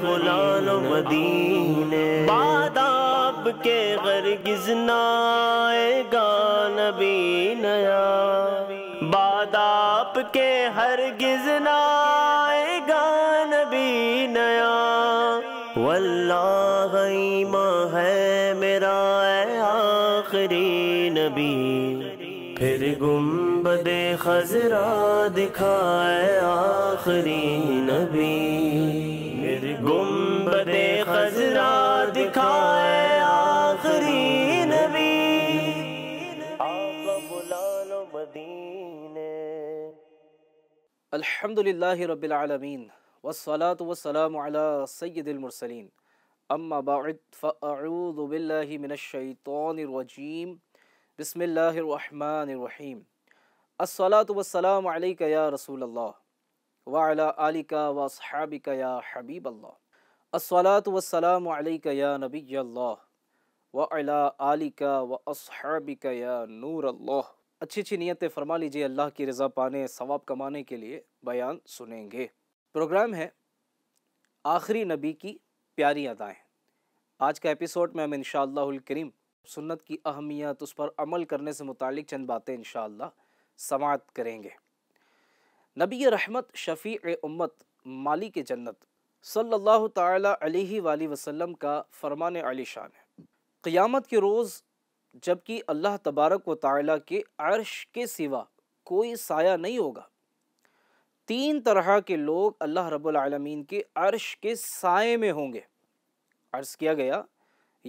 बुला लो मदीने के आपके गिजनाए नाएगा नबी नया बाद आपके हरगिज नाएगा नबी नया वल्ला ईमा है मेरा आखरी नबी फिर गुम बदे खजरा दिखाए आखरी नबी खजरा दिखाए आखरी नबी अल्हम्दुलिल्लाहि रब्बिल आलमीन वस्सलातु वस्सलामु अला सय्यदिल मुरसलीन अम्मा बाद फअऊज़ु बिल्लाहि मिनश शैतानिर रजीम बिस्मिल्लाहिर रहमानिर रहीम अस्सलातु वस्सलामु अलैका या रसूल अल्लाह व अला आलिका व असहाबिका या हबीब अल्लाह अस्सलात वसलाम या नबी अल्लाह अला आलिका व असहाबिका या नूर अल्लाह अच्छी अच्छी नीयतें फरमा लीजिए अल्लाह की रज़ा पाने सवाब कमाने के लिए बयान सुनेंगे प्रोग्राम है आखिरी नबी की प्यारी अदाएँ आज का एपिसोड में हम इन करीम सुन्नत की अहमियत उस पर अमल करने से मुतक चंद बातें इन समात करेंगे नबी रहमत शफ़ी उम्मत मालिक जन्नत सल्लल्लाहु ताला अलैहि वाली वसल्लम का फरमान आलिशान है क़यामत के रोज़ जबकि अल्लाह तबारक व ताला के अर्श के सिवा कोई साया नहीं होगा तीन तरह के लोग अल्लाह रब्बुल आलमीन के अर्श के साय में होंगे अर्ज़ किया गया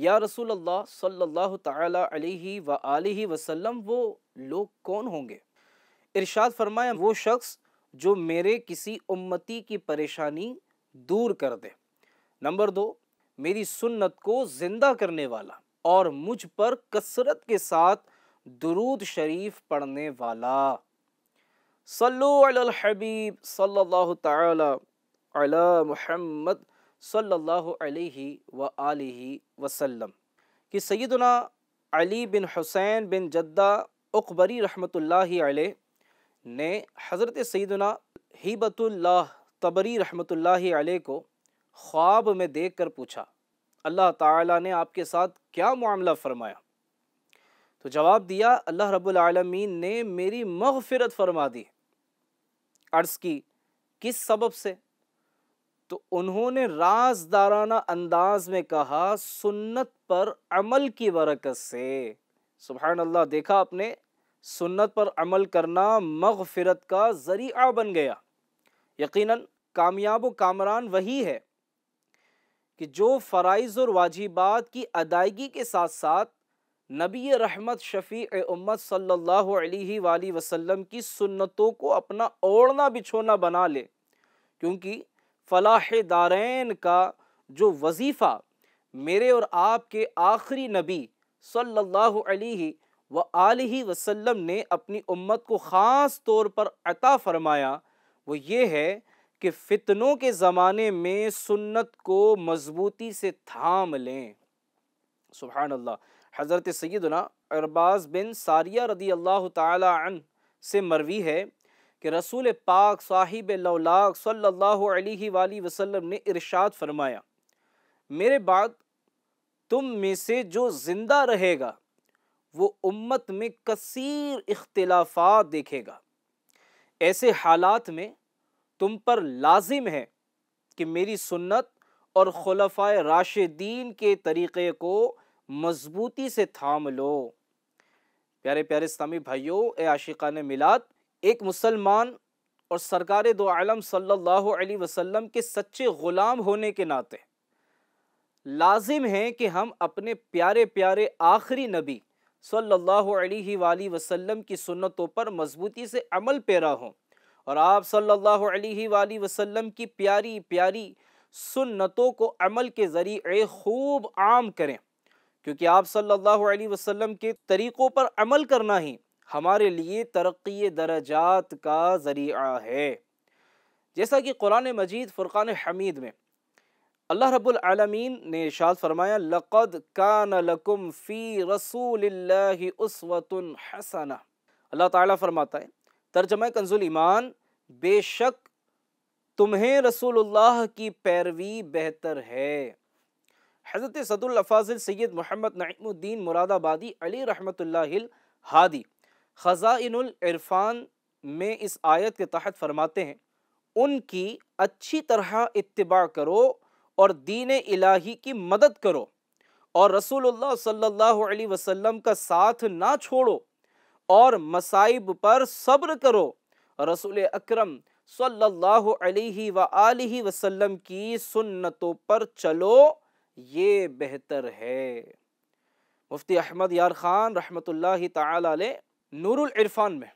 या रसूल अल्लाह सल्लल्लाहु ताला अलैहि व आलिहि वसल्लम वो लोग कौन होंगे इरशाद फरमाया वो शख्स जो मेरे किसी उम्मती की परेशानी दूर कर दे नंबर दो मेरी सुन्नत को ज़िंदा करने वाला और मुझ पर कसरत के साथ दरूद शरीफ पढ़ने वाला सल्लु अल हबीब सल्लल्लाहु ताला अला मुहम्मद सल्लल्लाहु अलैहि व आलिहि वसल्लम कि सैदना अली बिन हुसैन बिन जद्दा उकबरी रहमतुल्लाहि अलैह ने हज़रत सैदना हिबतुल्लाह तबरी रहमतुल्लाह आल को ख्वाब में देख कर पूछा अल्लाह ताला ने आपके साथ क्या मामला फरमाया तो जवाब दिया अल्लाह रबालमीन ने मेरी मगफिरत फरमा दी अर्ज़ की किस सबब से तो उन्होंने राजदाराना अंदाज में कहा सुन्नत पर अमल की बरकत से सुबहान अल्लाह देखा आपने सुन्नत पर अमल करना मगफिरत का ज़रिया बन गया यकीनन कामयाब व कामरान वही है कि जो फ़राइज और वाजिबात की अदायगी के साथ साथ नबी रहमत शफ़ी उम्मत सल्लल्लाहु अलैहि वाली वसल्लम की सुन्नतों को अपना ओढ़ना बिछोना बना ले क्योंकि फ़लाह दारैन का जो वजीफ़ा मेरे और आपके आखिरी नबी सल्लल्लाहु अलैहि व आलि वसल्लम ने अपनी उम्मत को ख़ास तौर पर अता फ़रमाया वो ये है कि फितनों के ज़माने में सुन्नत को मजबूती से थाम लें सुबहान अल्लाह हज़रत सैदना अरबाज बिन सारिया रदी अल्लाह तन से मरवी है कि रसूल पाक साहिब लौलाक सल्लल्लाहु अलैहि वसल्लम ने इरशाद फरमाया मेरे बाद तुम में से जो ज़िंदा रहेगा वो उम्मत में कसीर इख्तलाफा देखेगा ऐसे हालात में तुम पर लाजिम है कि मेरी सुन्नत और खलफा राशिदीन के तरीक़े को मजबूती से थाम लो प्यारे प्यारे इस्लामी भाइयों ए आशिका ने मिलाद एक मुसलमान और सरकार दो आलम सल्लल्लाहु अलैहि वसल्लम के सच्चे ग़ुलाम होने के नाते लाजिम है कि हम अपने प्यारे प्यारे आखिरी नबी सल्लल्लाहु अलैहि वसल्लम की सुन्नतों पर मजबूती से अमल पैरा हों और आप सल्लल्लाहु अलैहि वसल्लम की प्यारी प्यारी सुन्नतों को अमल के ज़रिए खूब आम करें क्योंकि आप सल्लल्लाहु अलैहि वसल्लम के तरीक़ों पर अमल करना ही हमारे लिए तरक्की दर्जात का ज़रिया है जैसा कि कुरान मजीद फ़ुरक़ान हमीद में अल्लाह रब्बुल आलमीन ने इशाद फरमाया लक़द कान लकुम फ़ी रसूल उसवतन हसना अल्लाह ताला फरमाता है तर्जमा कंजुल ईमान बेशक तुम्हें रसूलुल्लाह की पैरवी बेहतर है हज़रत सदुल्फाजिल सैद मोहम्मद नईमुद्दीन मुरादाबादी अली रहमत हादी ख़ज़ाइनफ़ान में इस आयत के तहत फरमाते हैं उनकी अच्छी तरह इत्तबा करो और दीन इलाही की मदद करो और रसूलुल्लाह सल्लल्लाहु अलैहि वसल्लम का साथ ना छोड़ो और मसाइब पर सब्र करो रसूल अकरम सल्लल्लाहु अलैहि व आलिहि वसल्लम की सुन्नतों पर चलो ये बेहतर है मुफ्ती अहमद यार खान रहमतुल्लाह ताला नूरुल इरफान में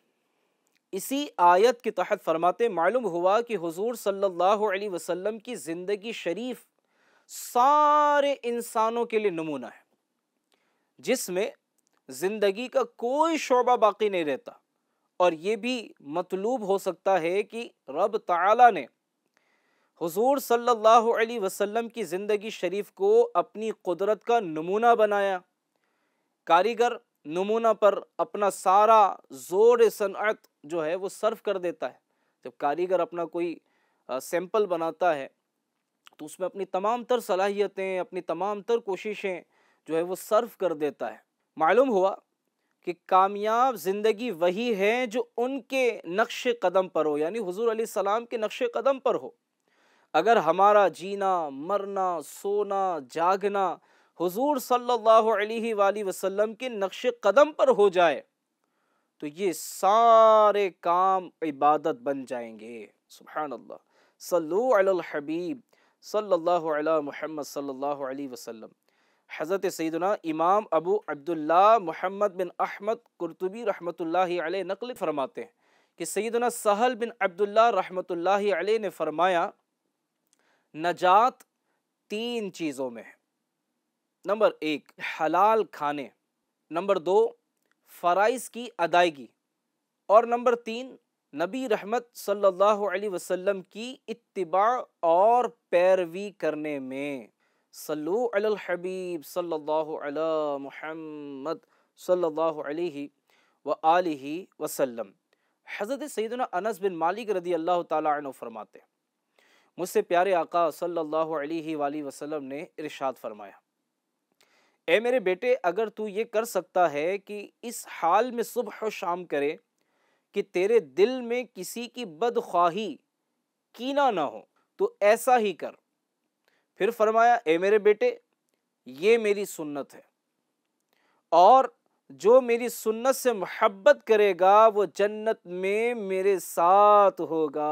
इसी आयत के तहत फरमाते मालूम हुआ कि हुजूर सल्लल्लाहु अलैहि वसल्लम की ज़िंदगी शरीफ सारे इंसानों के लिए नमूना है जिसमें ज़िंदगी का कोई शोबा बाकी नहीं रहता और ये भी मतलूब हो सकता है कि रब ताला ने हुजूर सल्लल्लाहु अलैहि वसल्लम की ज़िंदगी शरीफ को अपनी कुदरत का नमूना बनाया कारीगर नमूना पर अपना सारा ज़ोर सनत जो है वो सर्व कर देता है जब कारीगर अपना कोई सैंपल बनाता है तो उसमें अपनी तमाम तर सलाहियतें अपनी तमाम तर कोशिशें जो है वो सर्व कर देता है मालूम हुआ कि कामयाब ज़िंदगी वही है जो उनके नक्श कदम पर हो यानी अली सलाम के नक्श कदम पर हो अगर हमारा जीना मरना सोना जागना हुजूर सल्लल्लाहु अलैहि वसल्लम के नक्श कदम पर हो जाए तो ये सारे काम इबादत बन जाएंगे सुबह सल्लु अल हबीब सल्लल्लाहु अलैहि मोहम्मद सल्लल्लाहु अलैहि वसल्लम हज़रत सैदना इमाम अबू अब्दुल्ला मोहम्मद बिन अहमद कुरतुबी रहमतुल्लाहि अलैह नकल फरमाते हैं कि सैदना सहल बिन अब्दुल्ला रहमतुल्लाहि अलैह ने फरमाया नजात तीन चीज़ों में है नंबर एक हलाल खाने नंबर दो फ़राइज़ की अदायगी और नंबर तीन नबी रहमत सल्लल्लाहु अलैहि वसल्लम की इत्तिबा और पैरवी करने में सल्लु अलल हबीब सल्लल्लाहु अला मुहम्मद सल्लल्लाहु अलैहि व आलिहि वसल्लम हज़रत सैदना अनस बिन मालिक रदी अल्लाह तु फरमाते हैं मुझसे प्यारे आका सल्लल्लाहु अलैहि वाली वसल्लम ने इरशाद फरमाया ए मेरे बेटे अगर तू ये कर सकता है कि इस हाल में सुबह और शाम करे कि तेरे दिल में किसी की बदख्वाही कीना ना हो तो ऐसा ही कर फिर फरमाया ए मेरे बेटे ये मेरी सुन्नत है और जो मेरी सुन्नत से मोहब्बत करेगा वो जन्नत में मेरे साथ होगा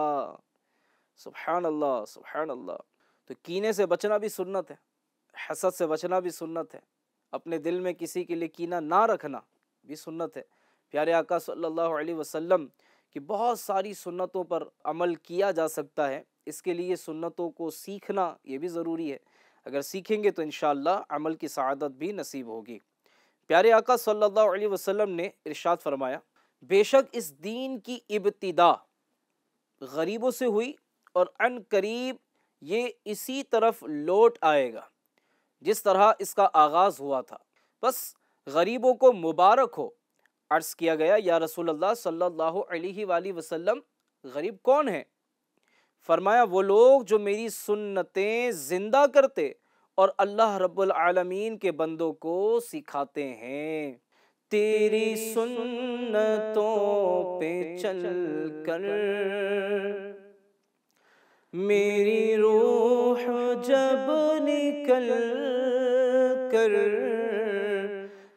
सुबहान अल्लाह सुबहान अल्लाह तो कीने से बचना भी सुन्नत है हसद से बचना भी सुन्नत है अपने दिल में किसी के लिए कीना ना रखना भी सुन्नत है प्यारे आका सल्लल्लाहु अलैहि वसल्लम की बहुत सारी सुन्नतों पर अमल किया जा सकता है इसके लिए सुन्नतों को सीखना ये भी ज़रूरी है अगर सीखेंगे तो इन अमल की सआदत भी नसीब होगी प्यारे आका सल्लल्लाहु अलैहि वसल्लम ने इरशाद फरमाया बेशक इस दीन की इब्तदा गरीबों से हुई और अन करीब ये इसी तरफ लौट आएगा जिस तरह इसका आगाज़ हुआ था बस गरीबों को मुबारक हो अर्ज़ किया गया या रसूल अल्लाह सल्लल्लाहु अलैहि वसल्लम गरीब कौन है फरमाया वो लोग जो मेरी सुन्नतें ज़िंदा करते और अल्लाह रब्बुल आलमीन के बंदों को सिखाते हैं तेरी सुन्नतों पे चल कर मेरी रूह जब निकल कर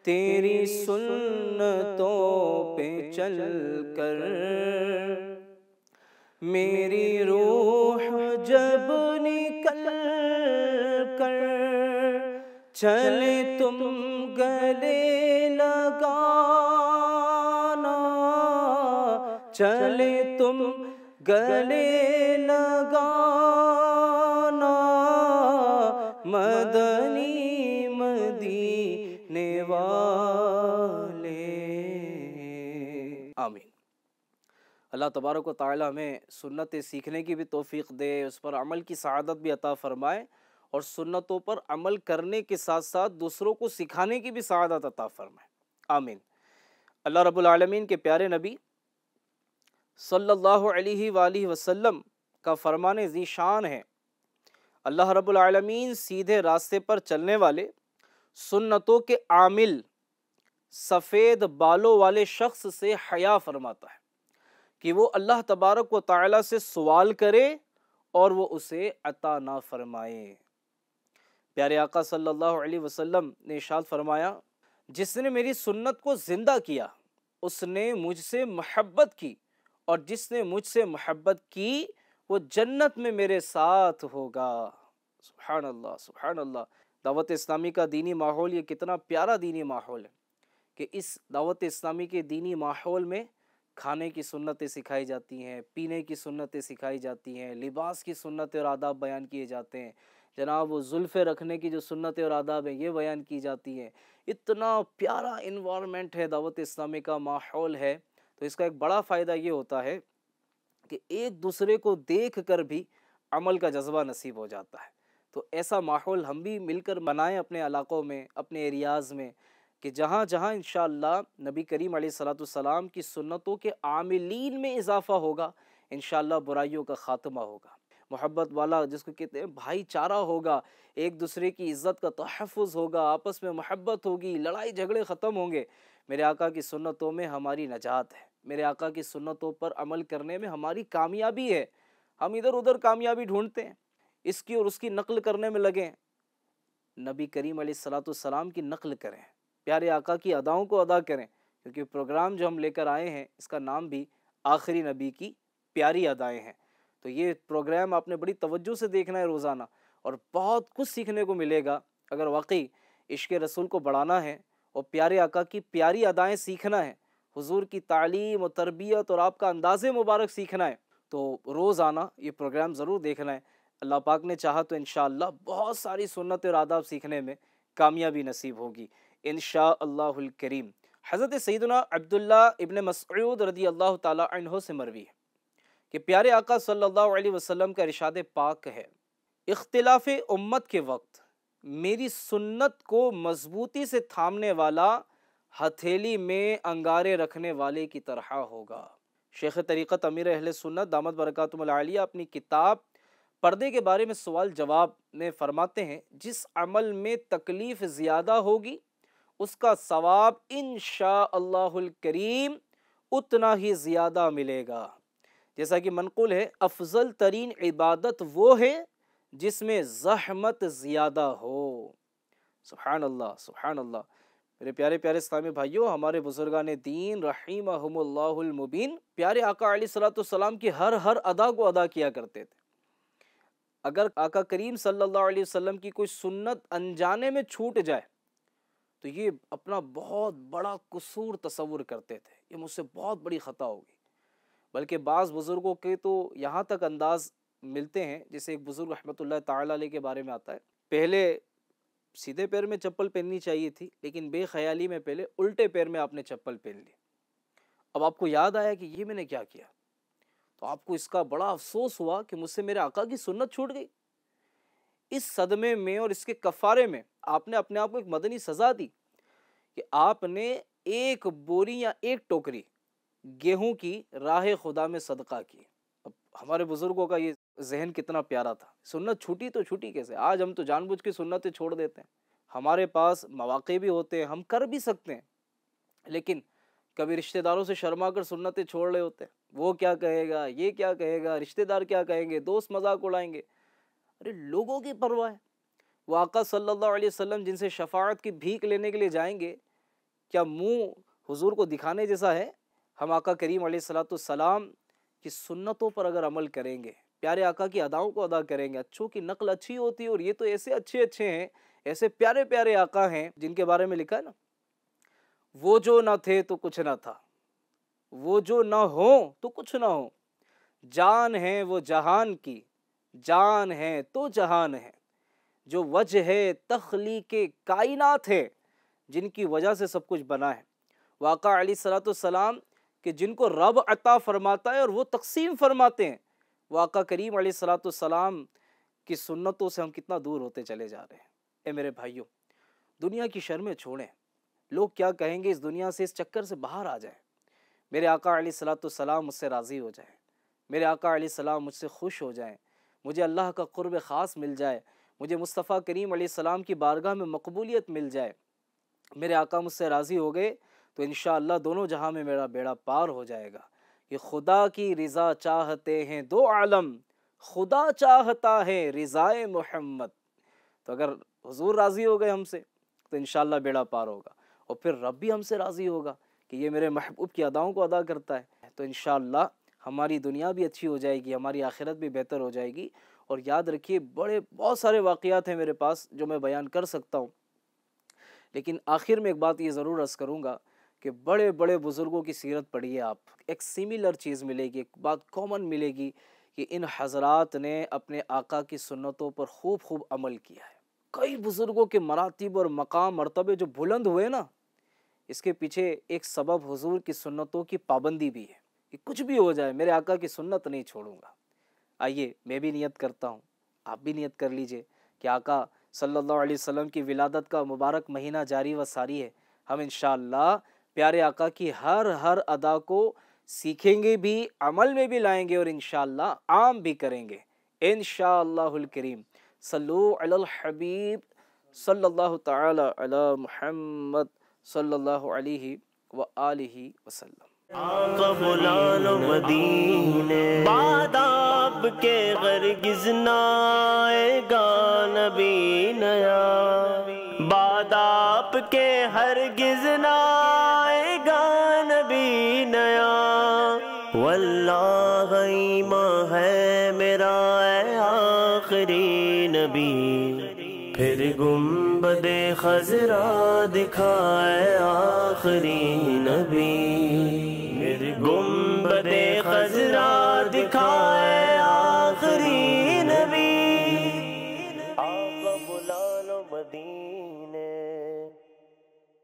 तेरी सुन सुन्नतों पे चल कर मेरी रूह जब निकल कर चले तुम गले लगाना चले तुम गले लगाना मदनी आमीन अल्लाह तबारक ताली हमें सुन्नत सीखने की भी तोफ़ी दे उस पर अमल की सदत भी अता फ़रमाए और सुन्नतों पर अमल करने के साथ साथ दूसरों को सिखाने की भी सदत अता फ़रमाए आमीन अल्लाह रबालमीन के प्यारे नबी सल्लल्लाहु अलैहि वसल्लम का फरमान ज़ीशान है अल्लाह रबालमीन सीधे रास्ते पर चलने वाले सुन्नतों के आमिल सफ़ेद बालों वाले शख्स से हया फरमाता है कि वो अल्लाह तबारक व ताला से सवाल करे और वो उसे अता ना फरमाए प्यारे आका सल्लल्लाहु अलैहि वसल्लम ने इशाद फरमाया जिसने मेरी सुन्नत को ज़िंदा किया उसने मुझसे महब्बत की और जिसने मुझसे महब्बत की वो जन्नत में मेरे साथ होगा सुबहान अल्लाह सुबहान अल्लाह दावत इस्लामी का दीनी माहौल ये कितना प्यारा दीनी माहौल है कि इस दावत इस्लामी के दीनी माहौल में खाने की सुन्नतें सिखाई जाती हैं पीने की सुन्नतें सिखाई जाती हैं लिबास की सुन्नतें और आदाब बयान किए जाते हैं जनाब वो जुल्फ़े रखने की जो सुन्नतें और आदाब हैं ये बयान की जाती हैं इतना प्यारा इन्वामेंट है दावत इस्लामी का माहौल है तो इसका एक बड़ा फ़ायदा ये होता है कि एक दूसरे को देख कर भी अमल का जज्बा नसीब हो जाता है तो ऐसा माहौल हम भी मिलकर बनाएं अपने इलाक़ों में अपने एरियाज़ में कि जहाँ जहाँ इन नबी करीम सलाम की सुन्नतों के आमिलीन में इजाफा होगा इन बुराइयों का ख़ात्मा होगा मोहब्बत वाला जिसको कहते हैं भाईचारा होगा एक दूसरे की इज़्ज़त का तहफ़ होगा आपस में मोहब्बत होगी लड़ाई झगड़े ख़त्म होंगे मेरे आका की सुन्नतों में हमारी नजात है मेरे आका की सुन्नतों पर अमल करने में हमारी कामयाबी है हम इधर उधर कामयाबी ढूंढते हैं इसकी और उसकी नकल करने में लगें नबी करीम सलाम की नकल करें प्यारे आका की अदाओं को अदा करें क्योंकि प्रोग्राम जो हम लेकर आए हैं इसका नाम भी आखिरी नबी की प्यारी अदाएँ हैं तो ये प्रोग्राम आपने बड़ी तवज्जो से देखना है रोज़ाना और बहुत कुछ सीखने को मिलेगा अगर वाकई इश्क रसूल को बढ़ाना है और प्यारे आका की प्यारी अदाएँ सीखना है हुजूर की तालीम और तरबियत और आपका अंदाज़ मुबारक सीखना है तो रोज़ाना ये प्रोग्राम ज़रूर देखना है अल्लाह पाक ने चाहा तो इन बहुत सारी सुन्नत और आदाब सीखने में कामयाबी नसीब होगी इन करीम हज़रत सैदना अब्दुल्ला इबन मसूद रदी अल्लाह तहों से मरवी है कि प्यारे आका सल्लल्लाहु अलैहि वसल्लम का इरशाद पाक है इख्तिलाफ़ उम्मत के वक्त मेरी सुन्नत को मजबूती से थामने वाला हथेली में अंगारे रखने वाले की तरह होगा शेख तरीक़त अमीर अहल सुन्नत दामद बरकतमलिया अपनी किताब पर्दे के बारे में सवाल जवाब में फरमाते हैं जिस अमल में तकलीफ़ ज़्यादा होगी उसका सवाब इन करीम उतना ही ज़्यादा मिलेगा जैसा कि मनकुल है अफजल तरीन इबादत वो है जिसमें जहमत ज़्यादा हो सुबहान अल्लाह सुबहान अल्लाह मेरे प्यारे प्यारे इस्लामी भाइयों हमारे बुजुर्गान दीन रहीमहमुल्लामुबीन प्यारे आका सलाम की हर हर अदा को अदा किया करते थे अगर आका करीम सल्लल्लाहु अलैहि वसल्लम की कोई सुन्नत अनजाने में छूट जाए तो ये अपना बहुत बड़ा कसूर तस्वुर करते थे ये मुझसे बहुत बड़ी ख़ता होगी बल्कि बाज़ बुज़ुर्गों के तो यहाँ तक अंदाज़ मिलते हैं जैसे एक बुज़ुर्ग रहमत ताली के बारे में आता है पहले सीधे पैर में चप्पल पहननी चाहिए थी लेकिन बेख्याली में पहले उल्टे पैर में आपने चप्पल पहन ली अब आपको याद आया कि ये मैंने क्या किया तो आपको इसका बड़ा अफसोस हुआ कि मुझसे मेरे आका की सुन्नत छूट गई इस सदमे में और इसके कफारे में आपने अपने आप को एक मदनी सज़ा दी कि आपने एक बोरी या एक टोकरी गेहूं की राह खुदा में सदका की अब हमारे बुज़ुर्गों का ये जहन कितना प्यारा था सुन्नत छूटी तो छूटी कैसे आज हम तो जानबूझ के सुन्नतें छोड़ देते हैं हमारे पास मौाक़े भी होते हैं हम कर भी सकते हैं लेकिन कभी रिश्तेदारों से शर्मा कर सुन्नतें छोड़ रहे होते हैं वो क्या कहेगा ये क्या कहेगा रिश्तेदार क्या कहेंगे दोस्त मजाक उड़ाएंगे अरे लोगों की परवाह है वाक़ा सल्लल्लाहु अलैहि वसल्लम जिनसे शफात की भीख लेने के लिए जाएंगे क्या मुंह हुजूर को दिखाने जैसा है हम आका करीम सलाम की सुन्नतों पर अगर अमल करेंगे प्यारे आका की अदाओं को अदा करेंगे अच्छों की नकल अच्छी होती है और ये तो ऐसे अच्छे अच्छे हैं ऐसे प्यारे प्यारे आका हैं जिनके बारे में लिखा है ना वो जो ना थे तो कुछ ना था वो जो ना हो तो कुछ ना हो जान है वो जहान की जान है तो जहान है जो वजह है तखली के कायनात है जिनकी वजह से सब कुछ बना है वाक़ा अली सलाम के जिनको रब अता फरमाता है और वो तकसीम फरमाते हैं वाक़ा करीम सलाम की सुन्नतों से हम कितना दूर होते चले जा रहे हैं ए मेरे भाइयों दुनिया की शर्में छोड़ें लोग क्या कहेंगे इस दुनिया से इस चक्कर से बाहर आ जाए मेरे आका सलाम मुझसे राज़ी हो जाए मेरे आका सलाम मुझसे खुश हो जाए मुझे अल्लाह का क़ुरब ख़ास मिल जाए मुझे मुस्तफ़ा करीम सलाम की बारगाह में मकबूलियत मिल जाए मेरे आका मुझसे राज़ी हो गए तो इन दोनों जहाँ में मेरा बेड़ा पार हो जाएगा कि खुदा की रज़ा चाहते हैं दो आलम खुदा चाहता है रज़ाए मोहम्मद तो अगर हुजूर राज़ी हो गए हमसे तो इन बेड़ा पार होगा और फिर रब भी हमसे राज़ी होगा कि ये मेरे महबूब की अदाओं को अदा करता है तो इन हमारी दुनिया भी अच्छी हो जाएगी हमारी आखिरत भी बेहतर हो जाएगी और याद रखिए बड़े बहुत सारे वाक़ात हैं मेरे पास जो मैं बयान कर सकता हूँ लेकिन आखिर में एक बात ये ज़रूर रस करूँगा कि बड़े बड़े बुज़ुर्गों की सीरत पढ़िए आप एक सिमिलर चीज़ मिलेगी एक बात कॉमन मिलेगी कि इन हजरात ने अपने आका की सुन्नतों पर खूब खूब अमल किया है कई बुज़ुर्गों के मरातब और मकाम मरतबे जो बुलंद हुए ना इसके पीछे एक सबब हुजूर की सुन्नतों की पाबंदी भी है कि कुछ भी हो जाए मेरे आका की सुन्नत नहीं छोड़ूंगा आइए मैं भी नियत करता हूँ आप भी नियत कर लीजिए कि आका सल्लल्लाहु अलैहि वसल्लम की विलादत का मुबारक महीना जारी व सारी है हम इन प्यारे आका की हर हर अदा को सीखेंगे भी अमल में भी लाएंगे और इन आम भी करेंगे इन करीम सल्लु अल हबीब सल्लल्लाहु ताला अला मुहम्मद सल्लल्लाहु अलैहि व आलिहि वसल्लम आका मदीने बाद के गर्गिज नाएगा नबी नया बाद आपके हरगिज नाएगा नबी नया वल्लाह ईमा है मेरा आखिरी नबी फिर गुम्बदे खजरा दिखाए आखिरी नबी